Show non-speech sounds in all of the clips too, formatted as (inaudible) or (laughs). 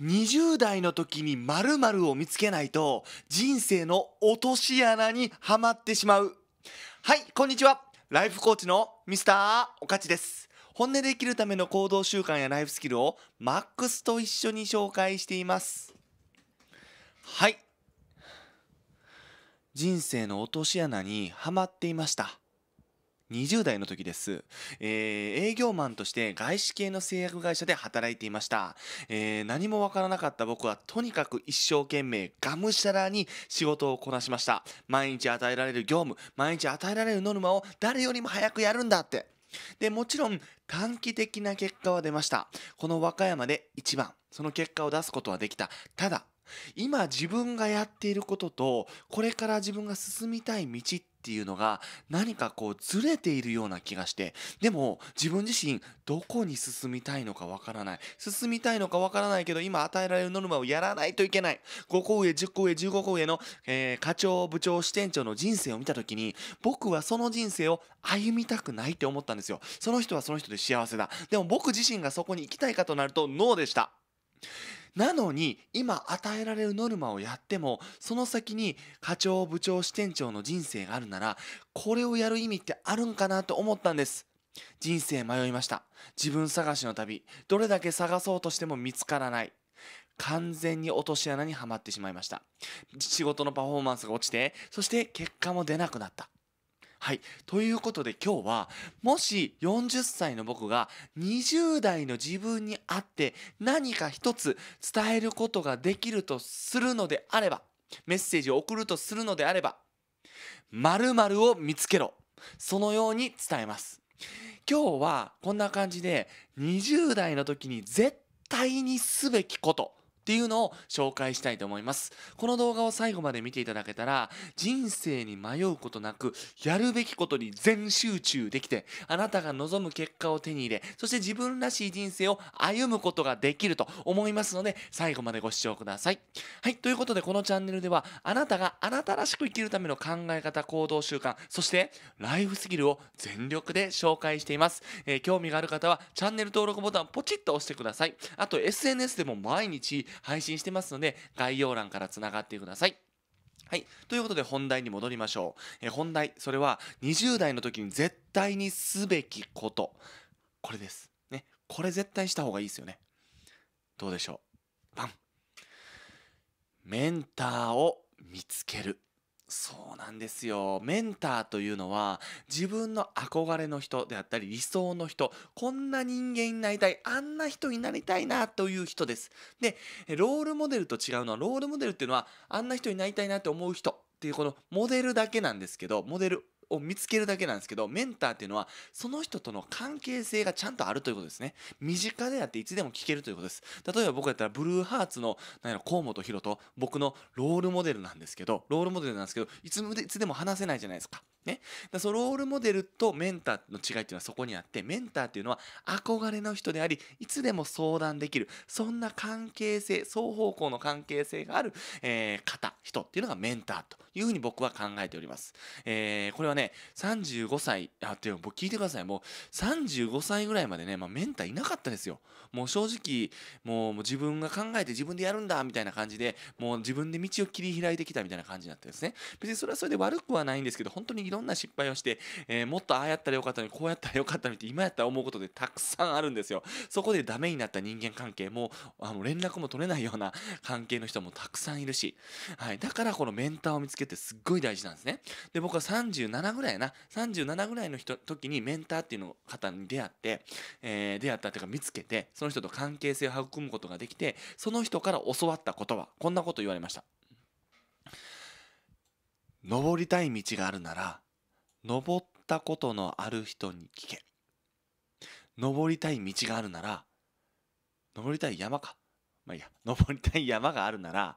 20代の時に〇〇を見つけないと人生の落とし穴にはまってしまう。はい、こんにちは。ライフコーチのミスターおかちです。本音で生きるための行動習慣やライフスキルをマックスと一緒に紹介しています。はい。人生の落とし穴にはまっていました。20代の時です。えー、営業マンとして外資系の製薬会社で働いていました。えー、何もわからなかった僕はとにかく一生懸命がむしゃらに仕事をこなしました。毎日与えられる業務、毎日与えられるノルマを誰よりも早くやるんだって。で、もちろん短期的な結果は出ました。この和歌山で一番、その結果を出すことはできた。ただ、今自分がやっていることとこれから自分が進みたい道っていうのが何かこうずれているような気がしてでも自分自身どこに進みたいのかわからない進みたいのかわからないけど今与えられるノルマをやらないといけない5個上10個上15個上の、えー、課長部長支店長の人生を見た時に僕はその人生を歩みたくないって思ったんですよその人はその人で幸せだでも僕自身がそこに行きたいかとなるとノーでしたなのに今与えられるノルマをやってもその先に課長部長支店長の人生があるならこれをやる意味ってあるんかなと思ったんです人生迷いました自分探しの旅どれだけ探そうとしても見つからない完全に落とし穴にはまってしまいました仕事のパフォーマンスが落ちてそして結果も出なくなったはい。ということで今日は、もし40歳の僕が20代の自分に会って何か一つ伝えることができるとするのであれば、メッセージを送るとするのであれば、〇〇を見つけろ。そのように伝えます。今日はこんな感じで20代の時に絶対にすべきことっていうのを紹介したいと思います。この動画を最後まで見ていただけたら、人生に迷うことなく、やるべきことに全集中できて、あなたが望む結果を手に入れ、そして自分らしい人生を歩むことができると思いますので、最後までご視聴ください。はい、ということでこのチャンネルでは、あなたがあなたらしく生きるための考え方、行動習慣、そしてライフスキルを全力で紹介しています。えー、興味がある方は、チャンネル登録ボタンポチッと押してください。あと SNS でも毎日配信してますので、概要欄からつながってください。はい。ということで本題に戻りましょう。え本題、それは20代の時に絶対にすべきこと。これです。ね。これ絶対した方がいいですよね。どうでしょう。パン。メンターを見つける。そうなんですよ。メンターというのは自分の憧れの人であったり理想の人、こんな人間になりたい、あんな人になりたいなという人です。で、ロールモデルと違うのは、ロールモデルっていうのはあんな人になりたいなって思う人っていうこのモデルだけなんですけど、モデルを見つけるだけなんですけどメンターっていうのはその人との関係性がちゃんとあるということですね身近であっていつでも聞けるということです例えば僕やったらブルーハーツのやろ河本宏と僕のロールモデルなんですけどロールモデルなんですけどいついつでも話せないじゃないですかね、だそのロールモデルとメンターの違いっていうのはそこにあってメンターっていうのは憧れの人でありいつでも相談できるそんな関係性双方向の関係性がある、えー、方人っていうのがメンターというふうに僕は考えております、えー、これはねね、35歳、あ、っていう、僕聞いてください。もう35歳ぐらいまでね、まあメンターいなかったですよ。もう正直、もう自分が考えて自分でやるんだ、みたいな感じで、もう自分で道を切り開いてきたみたいな感じになってですね。別にそれはそれで悪くはないんですけど、本当にいろんな失敗をして、えー、もっとああやったらよかったのに、こうやったらよかったのにって今やったら思うことでたくさんあるんですよ。そこでダメになった人間関係も、あの連絡も取れないような (laughs) 関係の人もたくさんいるし、はい。だからこのメンターを見つけてすっごい大事なんですね。で、僕は37 37ぐらいやな37ぐらいの人時にメンターっていうの方に出会って、えー、出会ったっていうか見つけてその人と関係性を育むことができてその人から教わったことはこんなこと言われました登りたい道があるなら登ったことのある人に聞け登りたい道があるなら登りたい山かまあいいや登りたい山があるなら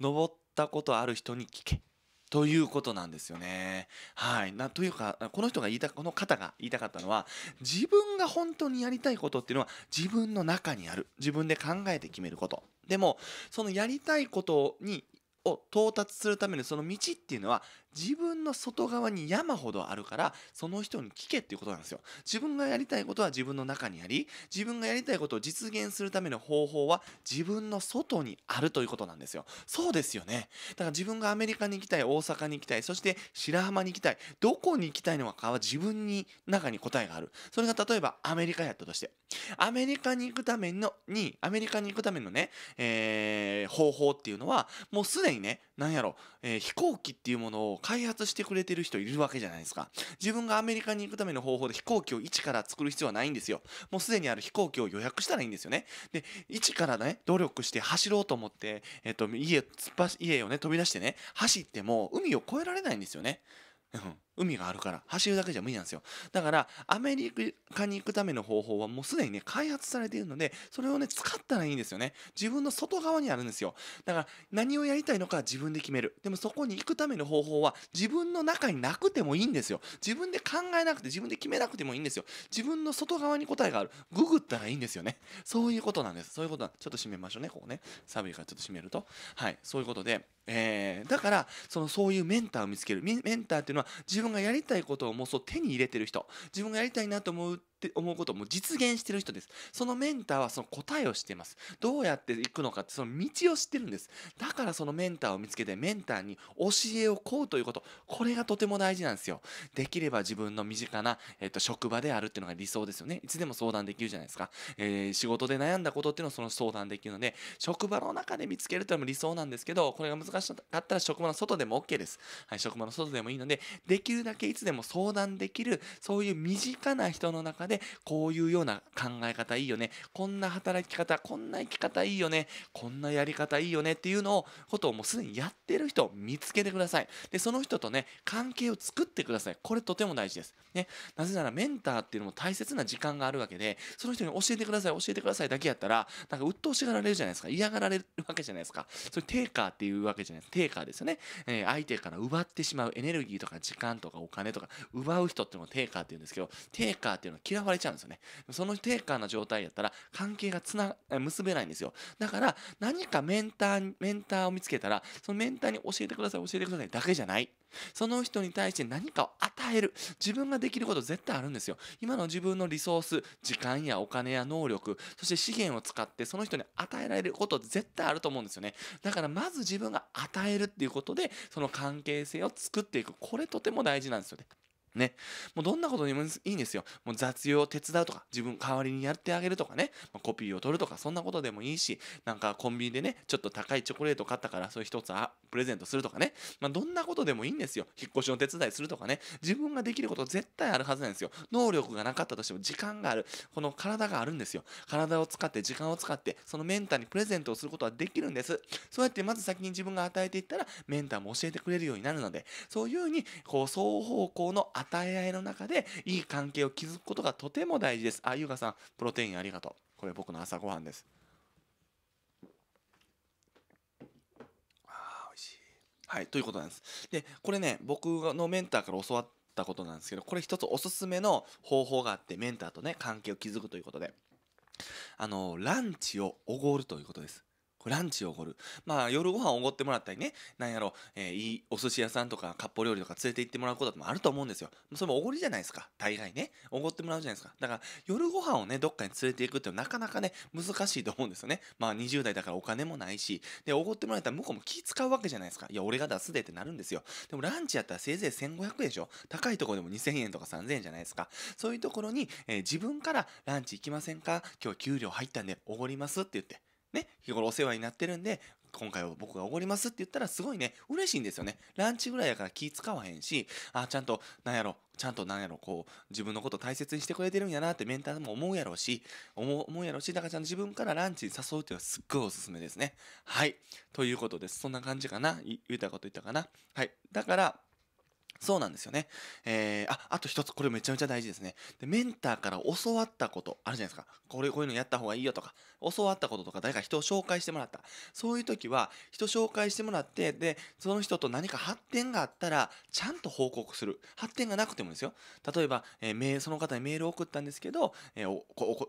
登ったことある人に聞けということなんですよね。はい、なというかこの人が言いたこの方が言いたかったのは自分が本当にやりたいことっていうのは自分の中にある自分で考えて決めることでもそのやりたいことにを到達するためのその道っていうのは自分の外側に山ほどあるからその人に聞けっていうことなんですよ自分がやりたいことは自分の中にあり自分がやりたいことを実現するための方法は自分の外にあるということなんですよそうですよねだから自分がアメリカに行きたい大阪に行きたいそして白浜に行きたいどこに行きたいのかは自分に中に答えがあるそれが例えばアメリカやったとしてアメリカに行くためのにアメリカに行くためのね、えー、方法っていうのはもうすでににね、なんやろ、えー、飛行機っていうものを開発してくれてる人いるわけじゃないですか。自分がアメリカに行くための方法で飛行機を一から作る必要はないんですよ。もうすでにある飛行機を予約したらいいんですよね。で、一からね、努力して走ろうと思って、えっ、ー、と、家、家をね、飛び出してね、走っても海を越えられないんですよね。海があるから走るだけじゃ無理なんですよだからアメリカに行くための方法はもうすでにね開発されているのでそれをね使ったらいいんですよね自分の外側にあるんですよだから何をやりたいのか自分で決めるでもそこに行くための方法は自分の中になくてもいいんですよ自分で考えなくて自分で決めなくてもいいんですよ自分の外側に答えがあるググったらいいんですよねそういうことなんですそういうことなんちょっと締めましょうねここねいからちょっと締めるとはいそういうことでえー、だからそのそういうメンターを見つけるメンターっていうのは自分がやりたいことをもうそう手に入れてる人自分がやりたいなと思うって思うことも実現してる人です。そのメンターはその答えを知っています。どうやって行くのかってその道を知ってるんです。だからそのメンターを見つけてメンターに教えを請うということ。これがとても大事なんですよ。できれば自分の身近な、えっ、と、職場であるっていうのが理想ですよね。いつでも相談できるじゃないですか。えー、仕事で悩んだことっていうのをその相談できるので、職場の中で見つけるっていうのも理想なんですけど、これが難しかったら職場の外でも OK です。はい、職場の外でもいいので、できるだけいつでも相談できる、そういう身近な人の中ででこういうような考え方いいよねこんな働き方こんな生き方いいよねこんなやり方いいよねっていうのをことをもうすでにやってる人を見つけてくださいでその人とね関係を作ってくださいこれとても大事です、ね、なぜならメンターっていうのも大切な時間があるわけでその人に教えてください教えてくださいだけやったらなんか鬱陶しがられるじゃないですか嫌がられるわけじゃないですかそれテーカーっていうわけじゃないですテーカーですよね、えー、相手から奪ってしまうエネルギーとか時間とかお金とか奪う人っていうのをテーカーっていうんですけどテーカーっていうのは嫌嫌われちゃうんですよね。その低下な状態やったら関係がつな、結べないんですよ。だから何かメンター、メンターを見つけたら、そのメンターに教えてください、教えてくださいだけじゃない。その人に対して何かを与える。自分ができること絶対あるんですよ。今の自分のリソース、時間やお金や能力、そして資源を使ってその人に与えられること絶対あると思うんですよね。だからまず自分が与えるっていうことで、その関係性を作っていく。これとても大事なんですよね。ね、もうどんなことでもいいんですよ。もう雑用を手伝うとか、自分代わりにやってあげるとかね、まあ、コピーを取るとか、そんなことでもいいし、なんかコンビニでね、ちょっと高いチョコレート買ったから、それ一つあプレゼントするとかね、まあ、どんなことでもいいんですよ。引っ越しの手伝いするとかね、自分ができること絶対あるはずなんですよ。能力がなかったとしても時間がある、この体があるんですよ。体を使って、時間を使って、そのメンターにプレゼントをすることはできるんです。そうやってまず先に自分が与えていったら、メンターも教えてくれるようになるので、そういうふうに、こう、双方向の与え合いの中でいい関係を築くことがとても大事ですあゆうがさんプロテインありがとうこれ僕の朝ごはんですあおいしいはいということなんですでこれね僕のメンターから教わったことなんですけどこれ一つおすすめの方法があってメンターとね関係を築くということであのランチをおごるということですランチをおごる。まあ、夜ご飯をおごってもらったりね、なんやろ、えー、いいお寿司屋さんとか、割烹料理とか連れて行ってもらうこともあると思うんですよ。それもおごりじゃないですか。大概ね。おごってもらうじゃないですか。だから、夜ご飯をね、どっかに連れて行くってなかなかね、難しいと思うんですよね。まあ、20代だからお金もないし、で、おごってもらえたら向こうも気使うわけじゃないですか。いや、俺が出すでってなるんですよ。でも、ランチやったらせいぜい1500円でしょ。高いところでも2000円とか3000円じゃないですか。そういうところに、えー、自分からランチ行きませんか今日給料入ったんでおごりますって言って。ね、日頃お世話になってるんで、今回は僕がおごりますって言ったらすごいね、嬉しいんですよね。ランチぐらいやから気使わへんし、あ、ちゃんと、なんやろ、ちゃんとなんやろ、こう、自分のこと大切にしてくれてるんやなってメンターも思うやろうし、思うやろうし、だからちゃんと自分からランチに誘うっていうのはすっごいおすすめですね。はい。ということです。そんな感じかな言ったこと言ったかなはい。だから、そうなんですよね。えー、あ、あと一つ、これめちゃめちゃ大事ですね。で、メンターから教わったこと、あるじゃないですか。これ、こういうのやった方がいいよとか、教わったこととか、誰か人を紹介してもらった。そういう時は、人紹介してもらって、で、その人と何か発展があったら、ちゃんと報告する。発展がなくてもですよ。例えば、えー、その方にメールを送ったんですけど、えー、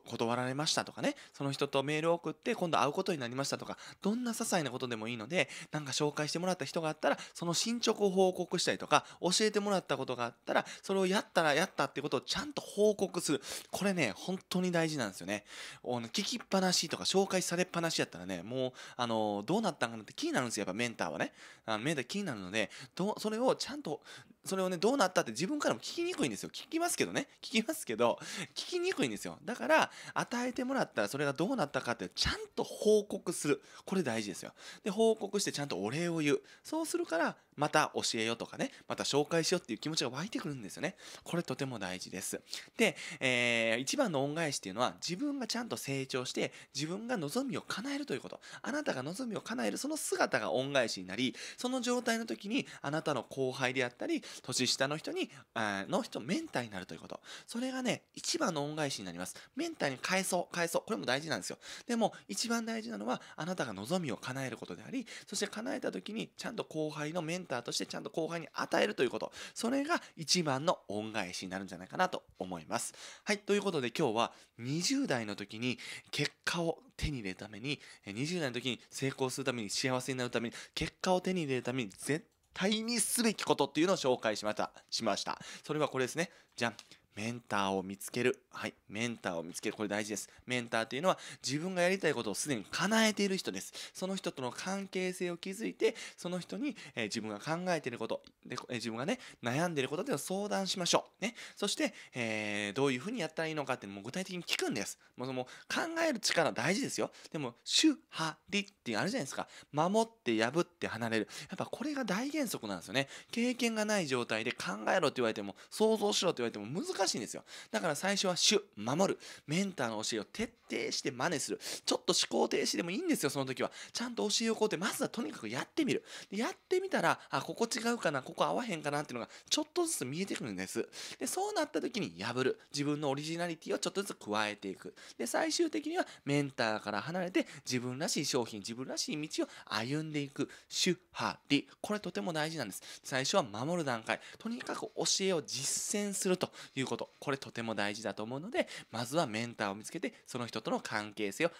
断られましたとかね、その人とメールを送って、今度会うことになりましたとか、どんな些細なことでもいいので、なんか紹介してもらった人があったら、その進捗を報告したりとか、教教えてもらったことがあったら、それをやったらやったってことをちゃんと報告する。これね、本当に大事なんですよね。聞きっぱなしとか紹介されっぱなしやったらね、もう、あの、どうなったんかなって気になるんですよ。やっぱメンターはね。あメンター気になるので、どそれをちゃんとそれをねどうなったって自分からも聞きにくいんですよ聞きますけどね聞きますけど聞きにくいんですよだから与えてもらったらそれがどうなったかってちゃんと報告するこれ大事ですよで報告してちゃんとお礼を言うそうするからまた教えよとかねまた紹介しようっていう気持ちが湧いてくるんですよねこれとても大事ですで、えー、一番の恩返しっていうのは自分がちゃんと成長して自分が望みを叶えるということあなたが望みを叶えるその姿が恩返しになりその状態の時にあなたの後輩であったり年下の人に、あの人、メンターになるということ。それがね、一番の恩返しになります。メンターに返そう、返そう。これも大事なんですよ。でも、一番大事なのは、あなたが望みを叶えることであり、そして叶えた時に、ちゃんと後輩のメンターとして、ちゃんと後輩に与えるということ。それが一番の恩返しになるんじゃないかなと思います。はい、ということで今日は、20代の時に結果を手に入れるために、20代の時に成功するために、幸せになるために、結果を手に入れるために、絶対対にすべきことっていうのを紹介しましたしましたそれはこれですねじゃんメンターを見つける。はい。メンターを見つける。これ大事です。メンターというのは自分がやりたいことをすでに叶えている人です。その人との関係性を築いて、その人に、えー、自分が考えていること、でえー、自分がね、悩んでいることで相談しましょう。ね。そして、えー、どういうふうにやったらいいのかっていうのも具体的に聞くんです。もうその考える力大事ですよ。でも、主、派、理ってあるじゃないですか。守って、破って、離れる。やっぱこれが大原則なんですよね。経験がない状態で考えろって言われても、想像しろって言われても難難しいんですよ。だから最初は主、守る。メンターの教えを徹底して真似する。ちょっと思考停止でもいいんですよ、その時は。ちゃんと教えをこうって、まずはとにかくやってみる。でやってみたら、あ、ここ違うかな、ここ合わへんかなっていうのが、ちょっとずつ見えてくるんです。で、そうなった時に破る。自分のオリジナリティをちょっとずつ加えていく。で、最終的にはメンターから離れて、自分らしい商品、自分らしい道を歩んでいく。主、派、理。これとても大事なんです。最初は守る段階。とにかく教えを実践するということこれとても大事だと思うのでまずはメンターを見つけてその人との関係性を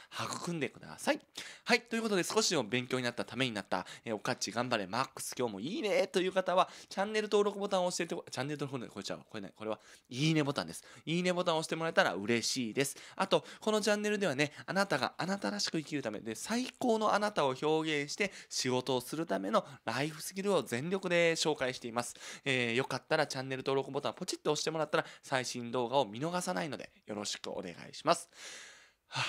育んでくださいはいということで少しでも勉強になったためになった、えー、おかっち頑張れマックス今日もいいねという方はチャンネル登録ボタンを押しててチャンネル登録これちゃうこれないこれはいいねボタンですいいねボタンを押してもらえたら嬉しいですあとこのチャンネルではねあなたがあなたらしく生きるためで最高のあなたを表現して仕事をするためのライフスキルを全力で紹介しています、えー、よかったらチャンネル登録ボタンポチッと押してもらったら最新動画を見逃さないのでよろしくお願いします。はあ、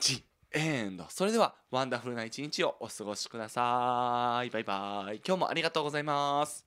ジエンド。それではワンダフルな一日をお過ごしください。バイバイ。今日もありがとうございます。